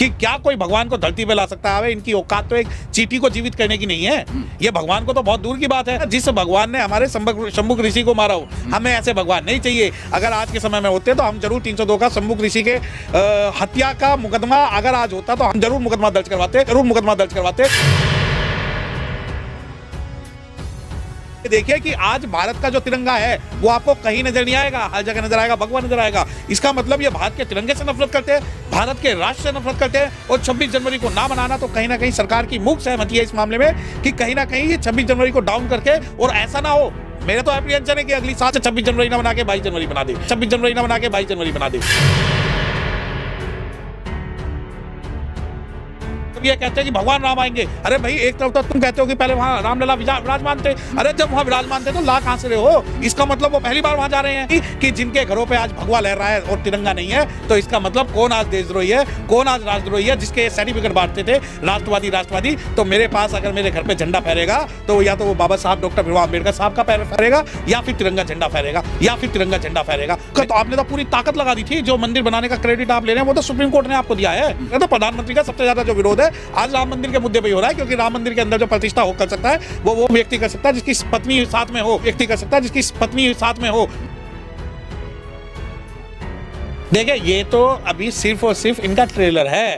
कि क्या कोई भगवान को धरती पे ला सकता है इनकी औकात तो एक चीटी को जीवित करने की नहीं है हम्म। ये भगवान को तो बहुत दूर की बात है जिस भगवान ने हमारे शंभुक ऋषि को मारा हो हम्म। हमें ऐसे भगवान नहीं चाहिए अगर आज के समय में होते तो हम जरूर 302 का शंभुक ऋषि के हत्या का मुकदमा अगर आज होता तो हम जरूर मुकदमा दर्ज करवाते जरूर मुकदमा दर्ज करवाते देखिए कि आज भारत का जो तिरंगा है वो आपको कहीं नजर नहीं आएगा हर जगह नजर आएगा भगवान नजर आएगा इसका मतलब ये भारत के तिरंगे से नफरत करते हैं भारत के राष्ट्र से नफरत करते हैं और 26 जनवरी को ना मनाना तो कहीं ना कहीं सरकार की मुख सहमति है इस मामले में कि कहीं ना कहीं ये छब्बीस जनवरी को डाउन करके और ऐसा ना हो मेरे तो एप्रीहेंशन है कि अगली साल से छब्बीस जनवरी ना बना के बाईस जनवरी बना दे छब्बीस जनवरी ना बना के बाईस जनवरी बना दे ये कहते हैं कि भगवान राम आएंगे अरे भाई एक तरफ तो तुम कहते हो कि पहले वहाँ रामलला विराजमान थे अरे जब वहाँ विराजमान थे तो ला कहाँ से रहे हो इसका मतलब वो पहली बार वहाँ जा रहे हैं कि, जिनके घरों पर आज भगवा लहर रहा है और तिरंगा नहीं है तो इसका मतलब कौन आज देशद्रोही है कौन आज राजद्रोही है जिसके सर्टिफिकेट बांटते थे राष्ट्रवादी राष्ट्रवादी तो मेरे पास अगर मेरे घर पर झंडा फहरेगा तो या तो वो बाबा साहब डॉक्टर भीमा अम्बेडकर साहब का पैर फहरेगा या फिर तिरंगा झंडा फहरेगा या फिर तिरंगा झंडा फहरेगा तो, तो आपने तो पूरी ताकत लगा दी थी जो मंदिर बनाने का क्रेडिट आप ले रहे हैं वो तो सुप्रीम कोर्ट ने आपको दिया है तो प्रधानमंत्री का सबसे ज्यादा जो विरोध है है आज राम मंदिर के मुद्दे पर ही हो रहा है क्योंकि राम मंदिर के अंदर जो प्रतिष्ठा हो कर सकता है वो वो व्यक्ति कर सकता है जिसकी पत्नी साथ में हो व्यक्ति कर सकता है जिसकी पत्नी साथ में हो देखिए ये तो अभी सिर्फ और सिर्फ इनका ट्रेलर है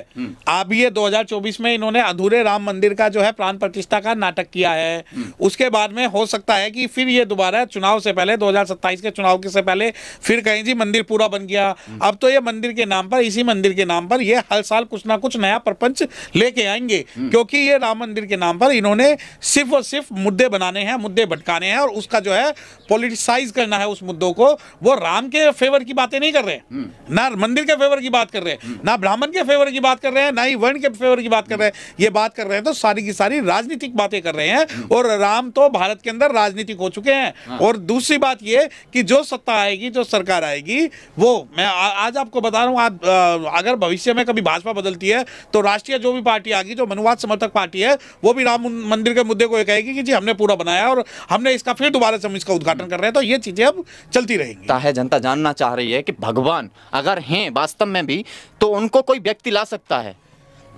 अब ये 2024 में इन्होंने अधूरे राम मंदिर का जो है प्राण प्रतिष्ठा का नाटक किया है उसके बाद में हो सकता है कि फिर ये दोबारा चुनाव से पहले 2027 के चुनाव के से पहले फिर कहें जी मंदिर पूरा बन गया अब तो ये मंदिर के नाम पर इसी मंदिर के नाम पर ये हर साल कुछ ना कुछ नया प्रपंच लेके आएंगे क्योंकि ये राम मंदिर के नाम पर इन्होंने सिर्फ और सिर्फ मुद्दे बनाने हैं मुद्दे भटकाने हैं और उसका जो है पोलिटिसाइज करना है उस मुद्दों को वो राम के फेवर की बातें नहीं कर रहे ना मंदिर के फेवर की बात कर रहे हैं हम्म। ना ब्राह्मण के फेवर की बात कर रहे हैं ना ही वर्ण के फेवर की बात कर रहे हैं ये बात कर रहे हैं तो सारी की सारी राजनीतिक बातें कर रहे हैं हम्म। और राम तो भारत के अंदर राजनीतिक हो चुके हैं हाँ। और दूसरी बात ये कि जो सत्ता आएगी जो सरकार आएगी वो मैं आज आपको बता रहा हूँ अगर भविष्य में कभी भाजपा बदलती है तो राष्ट्रीय जो भी पार्टी आगी जो मनुवाद समर्थक पार्टी है वो भी राम मंदिर के मुद्दे को यह कहेगी कि जी हमने पूरा बनाया और हमने इसका फिर दोबारा से हम इसका उद्घाटन कर रहे हैं तो ये चीजें अब चलती रहेंगी जनता जानना चाह रही है कि भगवान अगर हैं वास्तव में भी तो उनको कोई व्यक्ति ला सकता है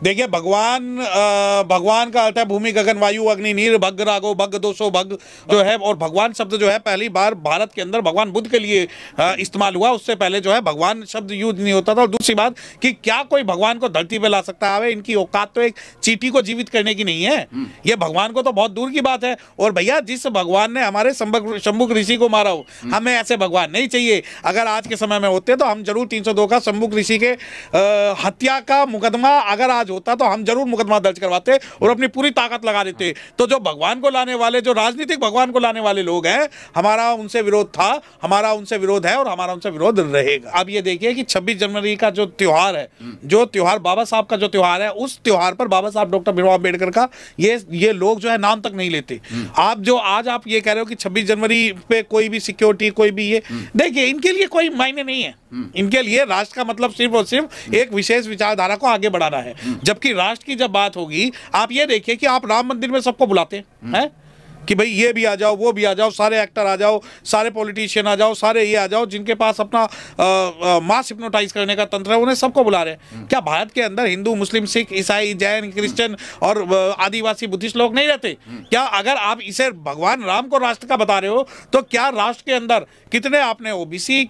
देखिए भगवान भगवान का अर्थ है भूमि गगन वायु अग्नि नीर भग रागो भग दो सो भग जो है और भगवान शब्द जो है पहली बार भारत के अंदर भगवान बुद्ध के लिए इस्तेमाल हुआ उससे पहले जो है भगवान शब्द यूज नहीं होता था और दूसरी बात कि क्या कोई भगवान को धरती पर ला सकता है इनकी औकात तो एक चीटी को जीवित करने की नहीं है हम्म। ये भगवान को तो बहुत दूर की बात है और भैया जिस भगवान ने हमारे शंभुक ऋषि को मारा हो हम्म। हमें ऐसे भगवान नहीं चाहिए अगर आज के समय में होते तो हम जरूर तीन का शंभुक ऋषि के हत्या का मुकदमा अगर आज होता तो हम जरूर मुकदमा दर्ज करवाते और अपनी पूरी ताकत लगा देते तो जो भगवान को लाने वाले जो राजनीतिक भगवान को लाने वाले लोग हैं हमारा उनसे विरोध था हमारा उनसे विरोध है और हमारा उनसे विरोध रहेगा अब ये देखिए कि छब्बीस जनवरी का जो त्यौहार है जो त्यौहार बाबा साहब का जो त्यौहार है उस त्यौहार पर बाबा साहब डॉक्टर भीमराव अम्बेडकर का ये ये लोग जो है नाम तक नहीं लेते आप जो आज आप ये कह रहे हो कि छब्बीस जनवरी पे कोई भी सिक्योरिटी कोई भी ये देखिए इनके लिए कोई मायने नहीं है इनके लिए राष्ट्र का मतलब सिर्फ और सिर्फ एक विशेष विचारधारा को आगे बढ़ाना है जबकि राष्ट्र की जब बात होगी आप ये देखिए कि आप राम मंदिर में सबको बुलाते हैं कि भाई ये भी आ जाओ वो भी आ जाओ सारे एक्टर आ जाओ सारे पॉलिटिशियन आ जाओ सारे ये आ जाओ जिनके पास अपना मास हिप्नोटाइज करने का तंत्र है उन्हें सबको बुला रहे हैं हम्म। क्या भारत के अंदर हिंदू मुस्लिम सिख ईसाई जैन क्रिश्चियन और आदिवासी बुद्धिस्ट लोग नहीं रहते हम्म। क्या अगर आप इसे भगवान राम को राष्ट्र का बता रहे हो तो क्या राष्ट्र के अंदर कितने आपने ओ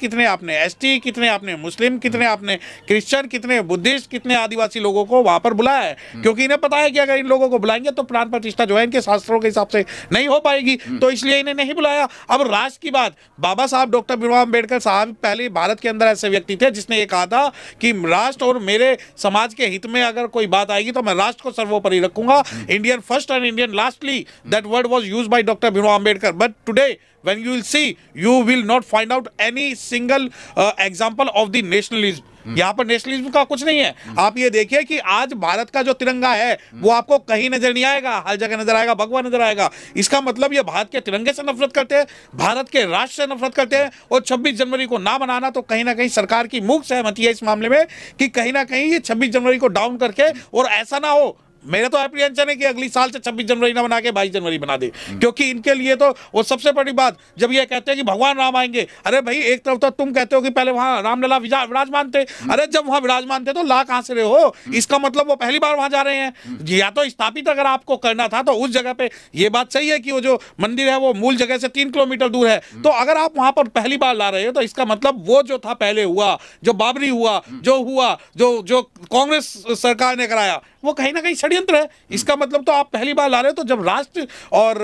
कितने आपने एस कितने आपने मुस्लिम कितने हम्म। आपने क्रिश्चियन कितने बुद्धिस्ट कितने आदिवासी लोगों को वहां पर बुलाया है क्योंकि इन्हें पता है कि अगर इन लोगों को बुलाएंगे तो प्राण प्रतिष्ठा जो है इनके शास्त्रों के हिसाब से नहीं नहीं हो पाएगी हम्म। तो इसलिए इन्हें नहीं बुलाया अब राष्ट्र की बात बाबा साहब डॉक्टर भीमराव अम्बेडकर साहब पहले भारत के अंदर ऐसे व्यक्ति थे जिसने ये कहा था कि राष्ट्र और मेरे समाज के हित में अगर कोई बात आएगी तो मैं राष्ट्र को सर्वोपरि रखूंगा hmm. Indian first and Indian lastly that word was used by doctor Bhimrao Ambedkar but today when you will see you will not find out any single uh, example of the nationalism hmm. यहाँ पर nationalism का कुछ नहीं है hmm. आप ये देखिए कि आज भारत का जो तिरंगा है hmm. वो आपको कहीं नजर नहीं आएगा हर जगह नजर आएगा भगवा नजर आएगा इसका मतलब ये भारत के तिरंगे से नफरत करते हैं भारत के राष्ट्र से नफरत करते हैं और 26 जनवरी को ना मनाना तो कहीं ना कहीं सरकार की मुख सहमति है इस मामले में कि कहीं ना कहीं ये छब्बीस जनवरी को डाउन करके और ऐसा ना हो मैंने तो अप्रीहेंशन है कि अगली साल से छब्बीस जनवरी ना बना के बाईस जनवरी बना दे क्योंकि इनके लिए तो वो सबसे बड़ी बात जब ये कहते हैं कि भगवान राम आएंगे अरे भाई एक तरफ तो तुम कहते हो कि पहले वहां रामलला विराजमान थे अरे जब वहां विराजमान थे तो ला कहां से रहे हो इसका मतलब वो पहली बार वहां जा रहे हैं या तो स्थापित अगर आपको करना था तो उस जगह पे ये बात सही है कि वो जो मंदिर है वो मूल जगह से तीन किलोमीटर दूर है तो अगर आप वहां पर पहली बार ला रहे हो तो इसका मतलब वो जो था पहले हुआ जो बाबरी हुआ जो हुआ जो जो कांग्रेस सरकार ने कराया वो कहीं ना कहीं सड़ी षड्यंत्र है इसका मतलब तो आप पहली बार ला रहे हो तो जब राष्ट्र और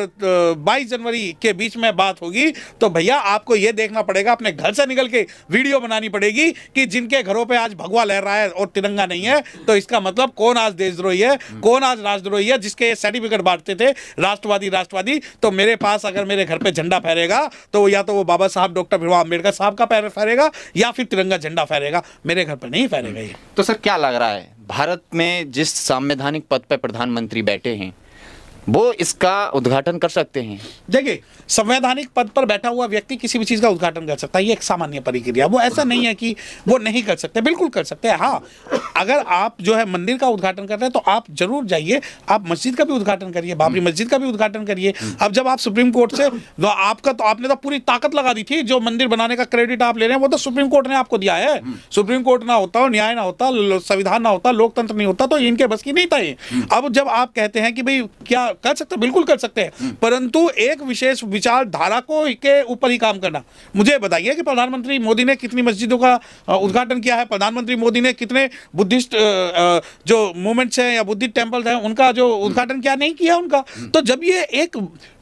बाईस जनवरी के बीच में बात होगी तो भैया आपको यह देखना पड़ेगा अपने घर से निकल के वीडियो बनानी पड़ेगी कि जिनके घरों पर आज भगवा लहर रहा है और तिरंगा नहीं है तो इसका मतलब कौन आज देशद्रोही है कौन आज राजद्रोही है जिसके सर्टिफिकेट बांटते थे राष्ट्रवादी राष्ट्रवादी तो मेरे पास अगर मेरे घर पर झंडा फहरेगा तो या तो वो बाबा साहब डॉक्टर भीमा अम्बेडकर साहब का फहरेगा या फिर तिरंगा झंडा फहरेगा मेरे घर पर नहीं फहरेगा ये तो सर क्या लग रहा है भारत में जिस संवैधानिक पद पर प्रधानमंत्री बैठे हैं वो इसका उद्घाटन कर सकते हैं देखिए संवैधानिक पद पर बैठा हुआ व्यक्ति किसी भी चीज़ का उद्घाटन कर सकता है ये एक सामान्य प्रक्रिया वो ऐसा नहीं है कि वो नहीं कर सकते बिल्कुल कर सकते हैं हाँ अगर आप जो है मंदिर का उद्घाटन कर रहे हैं तो आप जरूर जाइए आप मस्जिद का भी उद्घाटन करिए बाबरी मस्जिद का भी उद्घाटन करिए अब जब आप सुप्रीम कोर्ट से तो आपका तो आपने तो पूरी ताकत लगा दी थी जो मंदिर बनाने का क्रेडिट आप ले रहे हैं वो तो सुप्रीम कोर्ट ने आपको दिया है सुप्रीम कोर्ट ना होता न्याय ना होता संविधान ना होता लोकतंत्र नहीं होता तो इनके बस की नहीं था ये अब जब आप कहते हैं कि भाई क्या कर सकते बिल्कुल कर सकते हैं हम्म। परंतु एक विशेष विचारधारा को के ऊपर ही काम करना मुझे बताइए कि प्रधानमंत्री मोदी ने कितनी मस्जिदों का उद्घाटन किया है प्रधानमंत्री मोदी ने कितने बुद्धिस्ट जो मूवमेंट्स हैं या बुद्धिस्ट टेम्पल्स हैं उनका जो हम्म। उद्घाटन क्या नहीं किया उनका हम्म। तो जब ये एक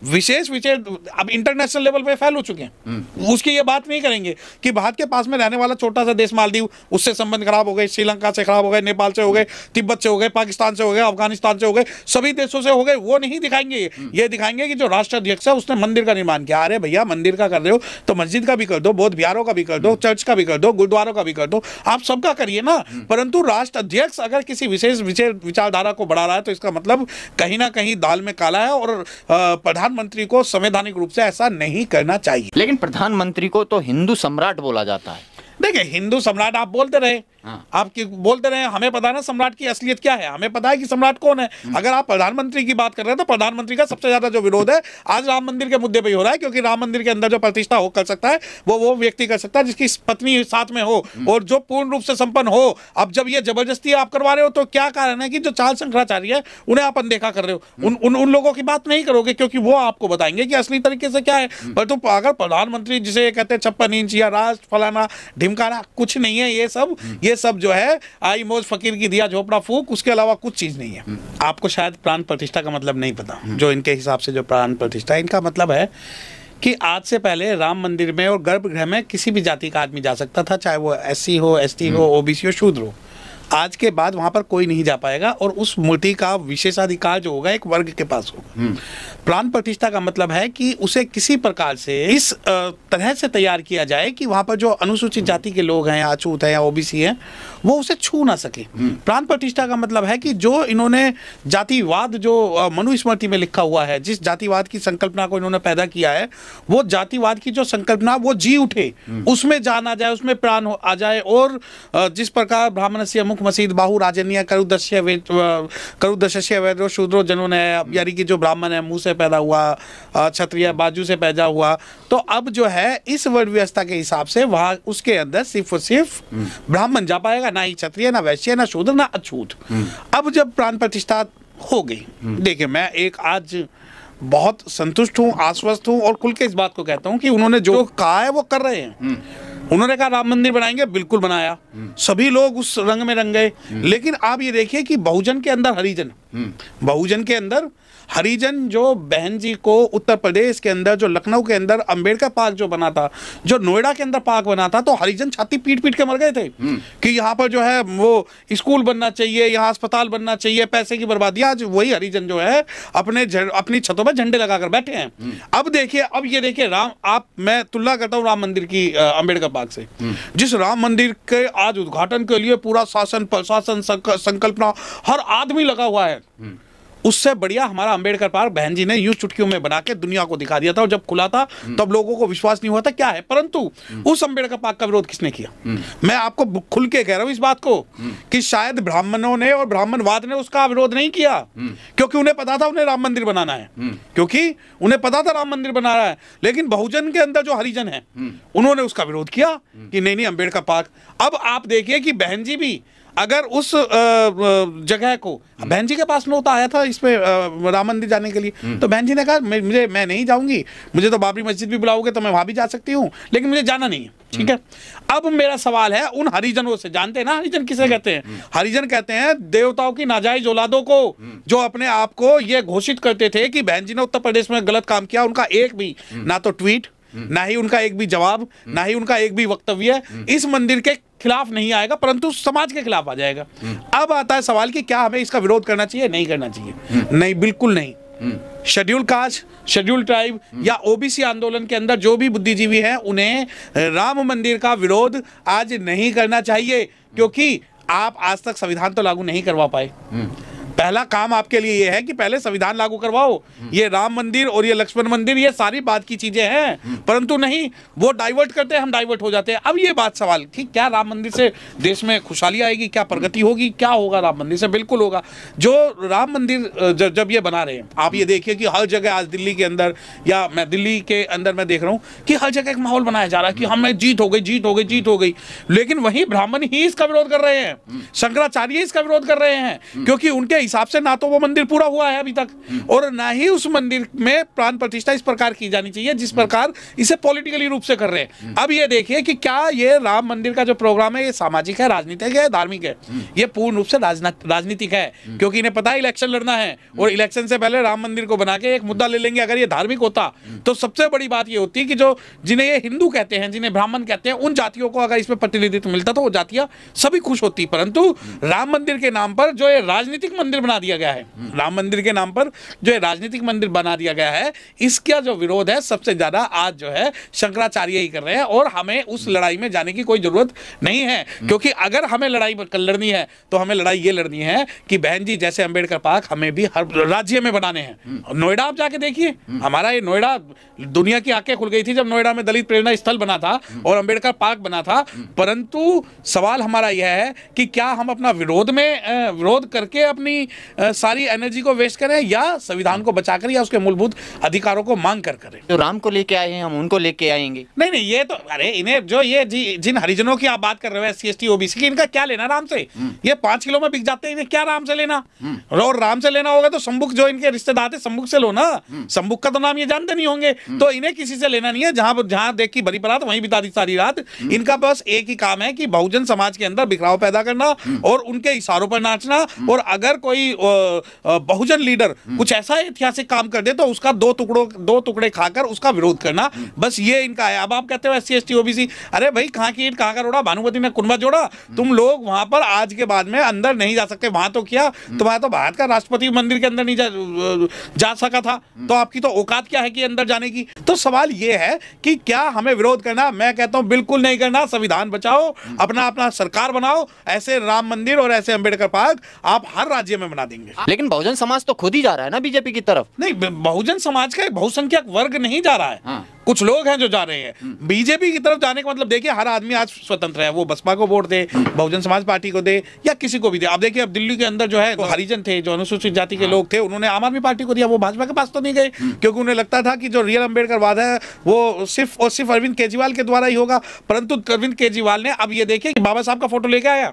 विशेष विशेष अब इंटरनेशनल लेवल पर फैल हो चुके हैं उसकी ये बात नहीं करेंगे कि भारत के पास में रहने वाला छोटा सा देश मालदीव उससे संबंध खराब हो गए श्रीलंका से खराब हो गए नेपाल से हो गए तिब्बत से हो गए पाकिस्तान से हो गए अफगानिस्तान से हो गए सभी देशों से हो गए वो नहीं दिखाएंगे ये दिखाएंगे कि जो राष्ट्राध्यक्ष है उसने मंदिर का निर्माण किया अरे भैया मंदिर का कर रहे हो तो मस्जिद का भी कर दो बौद्ध बिहारों का भी कर दो चर्च का भी कर दो गुरुद्वारों का भी कर दो आप सबका करिए ना परंतु राष्ट्राध्यक्ष अगर किसी विशेष विचारधारा को बढ़ा रहा है तो इसका मतलब कहीं ना कहीं दाल में काला है और प्रधानमंत्री को संवैधानिक रूप से ऐसा नहीं करना चाहिए लेकिन प्रधानमंत्री को तो हिंदू सम्राट बोला जाता है देखिए हिंदू सम्राट आप बोलते रहे हाँ। आप बोलते रहे हमें पता ना सम्राट की असलियत क्या है हमें पता है कि सम्राट कौन है हम्म। अगर आप प्रधानमंत्री की बात कर रहे हैं तो प्रधानमंत्री का सबसे ज्यादा जो विरोध है आज राम मंदिर के मुद्दे पर हो रहा है क्योंकि राम मंदिर के अंदर जो प्रतिष्ठा हो कर सकता है वो वो व्यक्ति कर सकता है जिसकी पत्नी साथ में हो हम्म। और जो पूर्ण रूप से संपन्न हो अब जब ये जबरदस्ती आप करवा रहे हो तो क्या कारण है कि जो चाल शंकराचार्य है उन्हें आप अनदेखा कर रहे हो हम्म। उन उन लोगों की बात नहीं करोगे क्योंकि वो आपको बताएंगे कि असली तरीके से क्या है पर तो अगर प्रधानमंत्री जिसे कहते हैं छप्पन इंच या राष्ट्र फलाना हिमकाना कुछ नहीं है ये सब ये सब जो है आई मोज फकीर की दिया झोपड़ा फूक उसके अलावा कुछ चीज़ नहीं है आपको शायद प्राण प्रतिष्ठा का मतलब नहीं पता जो इनके हिसाब से जो प्राण प्रतिष्ठा इनका मतलब है कि आज से पहले राम मंदिर में और गर्भगृह में किसी भी जाति का आदमी जा सकता था चाहे वो एससी हो एसटी हो ओबीसी हो शूद्र हो आज के बाद वहां पर कोई नहीं जा पाएगा और उस मूर्ति का विशेषाधिकार जो होगा एक वर्ग के पास होगा हम्म। प्राण प्रतिष्ठा का मतलब है कि उसे किसी प्रकार से इस तरह से तैयार किया जाए कि वहां पर जो अनुसूचित जाति के लोग हैं अछूत हैं ओबीसी हैं वो उसे छू ना सके हम्म। प्राण प्रतिष्ठा का मतलब है कि जो इन्होंने जातिवाद जो मनुस्मृति में लिखा हुआ है जिस जातिवाद की संकल्पना को इन्होंने पैदा किया है वो जातिवाद की जो संकल्पना वो जी उठे हम्म। उसमें जान आ जाए उसमें प्राण आ जाए और जिस प्रकार ब्राह्मण से मुख मसीद बाहु राजनीय करुदश्य करुदश्य वैद्रो शूद्रो जनों ने हम्म। यानी कि जो ब्राह्मण है मुंह से पैदा हुआ क्षत्रिय बाजू से पैदा हुआ तो अब जो है इस वर्ड व्यवस्था के हिसाब से वहां उसके अंदर सिर्फ और सिर्फ ब्राह्मण जा पाएगा रहेगा ना ही क्षत्रिय ना वैश्य ना शूद्र ना अछूत अब जब प्राण प्रतिष्ठा हो गई देखिए मैं एक आज बहुत संतुष्ट हूँ आश्वस्त हूँ और खुल के इस बात को कहता हूँ कि उन्होंने जो कहा है वो कर रहे हैं उन्होंने कहा राम मंदिर बनाएंगे बिल्कुल बनाया सभी लोग उस रंग में रंग गए लेकिन आप ये देखिए कि बहुजन के अंदर हरिजन बहुजन के अंदर हरिजन जो बहन जी को उत्तर प्रदेश के अंदर जो लखनऊ के अंदर अंबेडकर पार्क जो बना था जो नोएडा के अंदर पार्क बना था तो हरिजन छाती पीट पीट के मर गए थे हम्म। कि यहाँ पर जो है वो स्कूल बनना चाहिए यहाँ अस्पताल बनना चाहिए पैसे की बर्बादी आज वही हरिजन जो है अपने अपनी छतों पर झंडे लगाकर बैठे हैं हम्म। अब देखिए अब ये देखिए राम आप मैं तुलना करता हूँ राम मंदिर की अम्बेडकर पार्क से हम्म। जिस राम मंदिर के आज उद्घाटन के लिए पूरा शासन प्रशासन संकल्पना हर आदमी लगा हुआ है उससे बढ़िया हमारा अंबेडकर पार्क बहन जी ने यूं चुटकियों में बना के दुनिया को दिखा दिया था और जब खुला था हम्म। तब लोगों को विश्वास नहीं हुआ था क्या है परंतु हम्म। उस अंबेडकर पार्क का विरोध किसने किया हम्म। मैं आपको खुल के कह रहा हूं इस बात को कि शायद ब्राह्मणों ने और ब्राह्मणवाद ने उसका विरोध नहीं किया क्योंकि उन्हें पता था उन्हें राम मंदिर बनाना है क्योंकि उन्हें पता था राम मंदिर बना रहा है लेकिन बहुजन के अंदर जो हरिजन है उन्होंने उसका विरोध किया कि नहीं नहीं अंबेडकर पार्क अब आप देखिए कि बहन जी भी अगर उस जगह को बहन जी के पास नोता आया था इसमें राम मंदिर जाने के लिए तो बहन जी ने कहा मुझे मैं नहीं जाऊंगी मुझे तो बाबरी मस्जिद भी बुलाओगे तो मैं वहां भी जा सकती हूँ लेकिन मुझे जाना नहीं है ठीक है अब मेरा सवाल है उन हरिजनों से जानते हैं ना हरिजन किसे हम्म, कहते हैं हम्म। हरिजन कहते हैं देवताओं की नाजायज औलादों को हम्म। जो अपने आप को ये घोषित करते थे कि बहन जी ने उत्तर प्रदेश में गलत काम किया उनका एक भी ना तो ट्वीट ना ही उनका एक भी जवाब ना ही उनका एक भी वक्तव्य इस मंदिर के खिलाफ नहीं आएगा परंतु समाज के खिलाफ आ जाएगा अब आता है सवाल कि क्या हमें इसका विरोध करना चाहिए नहीं करना चाहिए नहीं बिल्कुल नहीं शेड्यूल कास्ट शेड्यूल ट्राइब या ओबीसी आंदोलन के अंदर जो भी बुद्धिजीवी हैं उन्हें राम मंदिर का विरोध आज नहीं करना चाहिए क्योंकि आप आज तक संविधान तो लागू नहीं करवा पाए पहला काम आपके लिए ये है कि पहले संविधान लागू करवाओ ये राम मंदिर और ये लक्ष्मण मंदिर ये सारी बात की चीजें हैं परंतु नहीं वो डाइवर्ट करते हैं हम डाइवर्ट हो जाते हैं अब ये बात सवाल ठीक क्या राम मंदिर से देश में खुशहाली आएगी क्या प्रगति होगी क्या होगा राम मंदिर से बिल्कुल होगा जो राम मंदिर जब ये बना रहे हैं आप ये देखिए कि हर जगह आज दिल्ली के अंदर या मैं दिल्ली के अंदर मैं देख रहा हूँ कि हर जगह एक माहौल बनाया जा रहा है कि हमें जीत हो गई जीत हो गई जीत हो गई लेकिन वही ब्राह्मण ही इसका विरोध कर रहे हैं शंकराचार्य इसका विरोध कर रहे हैं क्योंकि उनके हिसाब से ना तो वो मंदिर पूरा हुआ है अभी तक और ना ही उस मंदिर में प्राण प्रतिष्ठा इस प्रकार की जानी चाहिए जिस प्रकार इसे पॉलिटिकली रूप से कर रहे हैं अब ये देखिए कि क्या ये राम मंदिर का जो प्रोग्राम है ये सामाजिक है राजनीतिक है धार्मिक है ये पूर्ण रूप से राजनीतिक है क्योंकि इन्हें पता है इलेक्शन लड़ना है और इलेक्शन से पहले राम मंदिर को बना के एक मुद्दा ले लेंगे अगर ये धार्मिक होता तो सबसे बड़ी बात ये होती कि जो जिन्हें ये हिंदू कहते हैं जिन्हें ब्राह्मण कहते हैं उन जातियों को अगर इसमें प्रतिनिधित्व मिलता तो वो जातियां सभी खुश होती परंतु राम मंदिर के नाम पर जो ये राजनीतिक मंदिर मंदिर बना दिया गया है राम मंदिर के नाम पर जो है राजनीतिक मंदिर बना दिया गया है इसका जो विरोध है सबसे ज्यादा आज जो है शंकराचार्य ही कर रहे हैं और हमें उस लड़ाई में जाने की कोई जरूरत नहीं है क्योंकि अगर हमें लड़ाई लड़नी है तो हमें लड़ाई ये लड़नी है कि बहन जी जैसे अम्बेडकर पार्क हमें भी हर राज्य में बनाने हैं नोएडा आप जाके देखिए हमारा ये नोएडा दुनिया की आंखें खुल गई थी जब नोएडा में दलित प्रेरणा स्थल बना था और अम्बेडकर पार्क बना था परंतु सवाल हमारा यह है कि क्या हम अपना विरोध में विरोध करके अपनी सारी एनर्जी को वेस्ट करें या संविधान को बचाकर या उसके मूलभूत अधिकारों को मांग कर करें जो राम को लेके आए हैं हम उनको लेके आएंगे नहीं नहीं ये तो अरे इन्हें जो ये जी, जिन हरिजनों की आप बात कर रहे हो एस सी ओबीसी की इनका क्या लेना राम से हम्म। ये पांच किलो में बिक जाते हैं इन्हें क्या राम से लेना हम्म। और राम से लेना होगा तो शंबुक जो इनके रिश्तेदार थे शंबुक से लो ना शंबुक हम्म। का तो नाम ये जानते नहीं होंगे तो इन्हें किसी से लेना नहीं है जहां जहां देख की बड़ी बरात वहीं बिता दी सारी रात इनका बस एक ही काम है कि बहुजन समाज के अंदर बिखराव पैदा करना और उनके इशारों पर नाचना और अगर कोई कोई बहुजन लीडर कुछ ऐसा ऐतिहासिक काम कर दे तो उसका दो टुकड़ों दो टुकड़े खाकर उसका विरोध करना बस ये इनका है अब आप कहते हो एस सी ओबीसी अरे भाई कहाँ की ईट कहाँ का रोड़ा भानुमति में कुनबा जोड़ा तुम लोग वहां पर आज के बाद में अंदर नहीं जा सकते वहां तो किया तुम्हारा तो भारत का राष्ट्रपति मंदिर के अंदर नहीं जा, सका था तो आपकी तो औकात क्या है कि अंदर जाने की तो सवाल यह है कि क्या हमें विरोध करना मैं कहता हूं बिल्कुल नहीं करना संविधान बचाओ अपना अपना सरकार बनाओ ऐसे राम मंदिर और ऐसे अंबेडकर पार्क आप हर राज्य में बना देंगे लेकिन बहुजन समाज तो खुद ही जा रहा है ना बीजेपी की तरफ नहीं बहुजन समाज का बहुसंख्यक वर्ग नहीं जा रहा है हाँ। कुछ लोग हैं जो जा रहे हैं हम्म। बीजेपी की तरफ जाने का मतलब देखिए हर आदमी आज स्वतंत्र है वो बसपा को वोट दे हम्म। बहुजन समाज पार्टी को दे या किसी को भी दे आप देखिए अब दिल्ली के अंदर जो है तो हरिजन थे जो अनुसूचित जाति के हाँ। लोग थे उन्होंने आम आदमी पार्टी को दिया वो भाजपा के पास तो नहीं गए हम्म। क्योंकि उन्हें लगता था कि जो रियल अम्बेडकर वाद है वो सिर्फ और सिर्फ अरविंद केजरीवाल के द्वारा ही होगा परंतु अरविंद केजरीवाल ने अब ये देखे कि बाबा साहब का फोटो लेके आया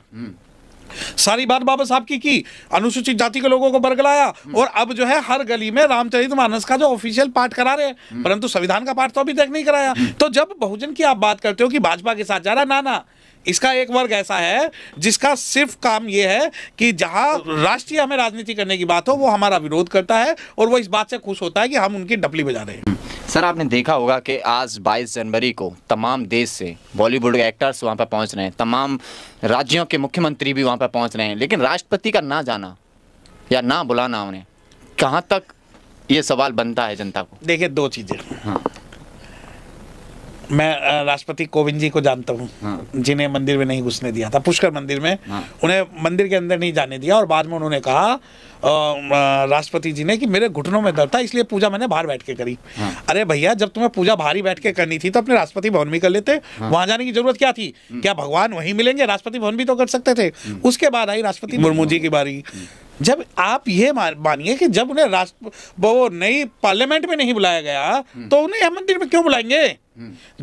सारी बात बाबा साहब की की अनुसूचित जाति के लोगों को बरगलाया और अब जो है हर गली में रामचरित मानस का जो ऑफिशियल पाठ करा रहे हैं परंतु संविधान का पाठ तो अभी तक नहीं कराया तो जब बहुजन की आप बात करते हो कि भाजपा के साथ जा रहा नाना इसका एक वर्ग ऐसा है जिसका सिर्फ काम यह है कि जहां राष्ट्रीय हमें राजनीति करने की बात हो वो हमारा विरोध करता है और वो इस बात से खुश होता है कि हम उनकी डपली बजा रहे हैं सर आपने देखा होगा कि आज 22 जनवरी को तमाम देश से बॉलीवुड के एक्टर्स वहाँ पर पहुँच रहे हैं तमाम राज्यों के मुख्यमंत्री भी वहाँ पर पहुँच रहे हैं लेकिन राष्ट्रपति का ना जाना या ना बुलाना उन्हें कहाँ तक ये सवाल बनता है जनता को देखिए दो चीज़ें हाँ मैं राष्ट्रपति कोविंद जी को जानता हूँ हाँ। जिन्हें मंदिर में नहीं घुसने दिया था पुष्कर मंदिर में हाँ। उन्हें मंदिर के अंदर नहीं जाने दिया और बाद में उन्होंने कहा राष्ट्रपति जी ने कि मेरे घुटनों में दर्द था इसलिए पूजा मैंने बाहर बैठ के करी हाँ। अरे भैया जब तुम्हें पूजा बाहर ही बैठ के करनी थी तो अपने राष्ट्रपति भवन भी कर लेते हाँ। वहां जाने की जरूरत क्या थी हम्म। क्या भगवान वहीं मिलेंगे राष्ट्रपति भवन भी तो कर सकते थे हम्म। उसके बाद आई राष्ट्रपति मुर्मू जी की बारी हम्म। जब आप ये मानिए कि जब उन्हें राष्ट्र वो नई पार्लियामेंट में नहीं बुलाया गया तो उन्हें मंदिर में क्यों बुलाएंगे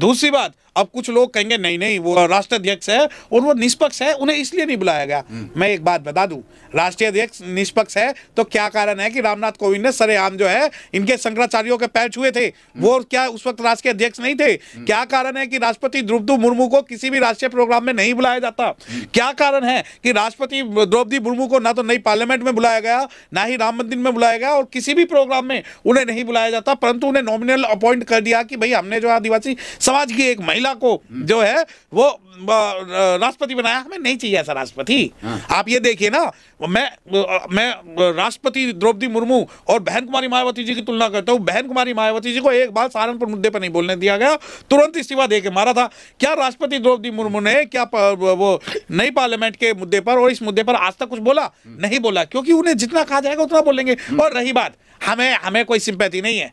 दूसरी बात अब कुछ लोग कहेंगे नहीं नहीं वो राष्ट्र अध्यक्ष है और वो निष्पक्ष है उन्हें इसलिए नहीं बुलाया गया हम्म। मैं एक बात बता दूं राष्ट्रीय अध्यक्ष निष्पक्ष है तो क्या कारण है कि रामनाथ कोविंद ने सरेआम जो है इनके शंकराचार्यों के पैर छुए थे वो क्या उस वक्त राष्ट्रीय अध्यक्ष नहीं थे हम्म। क्या कारण है कि राष्ट्रपति द्रौपदी मुर्मू को किसी भी राष्ट्रीय प्रोग्राम में नहीं बुलाया जाता हम्म। क्या कारण है कि राष्ट्रपति द्रौपदी मुर्मू को ना तो नई पार्लियामेंट में बुलाया गया ना ही राम मंदिर में बुलाया गया और किसी भी प्रोग्राम में उन्हें नहीं बुलाया जाता परंतु उन्हें नॉमिनल अपॉइंट कर दिया कि भाई हमने जो आदिवासी आदिवासी समाज की एक महिला को जो है वो राष्ट्रपति बनाया हमें नहीं चाहिए ऐसा राष्ट्रपति हाँ। आप ये देखिए ना मैं मैं राष्ट्रपति द्रौपदी मुर्मू और बहन कुमारी मायावती जी की तुलना करता हूँ बहन कुमारी मायावती जी को एक बार सहारनपुर मुद्दे पर नहीं बोलने दिया गया तुरंत इस्तीफा दे के मारा था क्या राष्ट्रपति द्रौपदी मुर्मू ने क्या वो नई पार्लियामेंट के मुद्दे पर और इस मुद्दे पर आज तक कुछ बोला हम्म। नहीं बोला क्योंकि उन्हें जितना कहा जाएगा उतना बोलेंगे हम्म। और रही बात हमें हमें कोई सिंपैथी नहीं है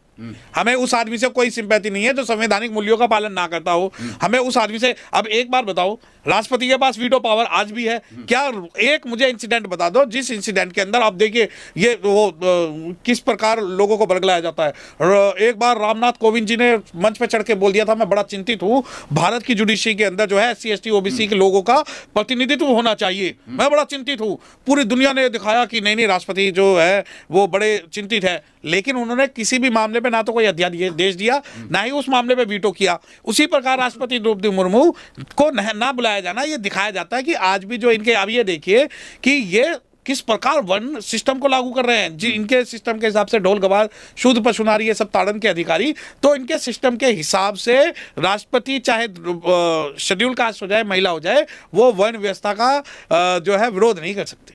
हमें उस आदमी से कोई सिंपैथी नहीं है जो संवैधानिक मूल्यों का पालन ना करता हो हमें उस आदमी से अब एक बार बताओ राष्ट्रपति के पास वीटो पावर आज भी है क्या एक मुझे इंसिडेंट बता दो जिस इंसिडेंट के अंदर आप देखिए ये वो किस प्रकार लोगों को बरगलाया जाता है एक बार रामनाथ कोविंद जी ने मंच पर चढ़ के बोल दिया था मैं बड़ा चिंतित हूँ भारत की जुडिशरी के अंदर जो है एस सी ओबीसी के लोगों का प्रतिनिधित्व होना चाहिए मैं बड़ा चिंतित हूँ पूरी दुनिया ने दिखाया कि नहीं नहीं राष्ट्रपति जो है वो बड़े चिंतित है लेकिन उन्होंने किसी भी मामले में पे ना तो कोई अध्यादेश दिया ना ही उस मामले पे वीटो किया उसी प्रकार राष्ट्रपति द्रौपदी मुर्मू को ना बुलाया जाना ये दिखाया जाता है कि आज भी जो इनके अब ये देखिए कि ये किस प्रकार वन सिस्टम को लागू कर रहे हैं जी इनके सिस्टम के हिसाब से ढोल गवार शुद्ध पशुनारी ये सब ताड़न के अधिकारी तो इनके सिस्टम के हिसाब से राष्ट्रपति चाहे शेड्यूल कास्ट हो जाए महिला हो जाए वो वन व्यवस्था का जो है विरोध नहीं कर सकते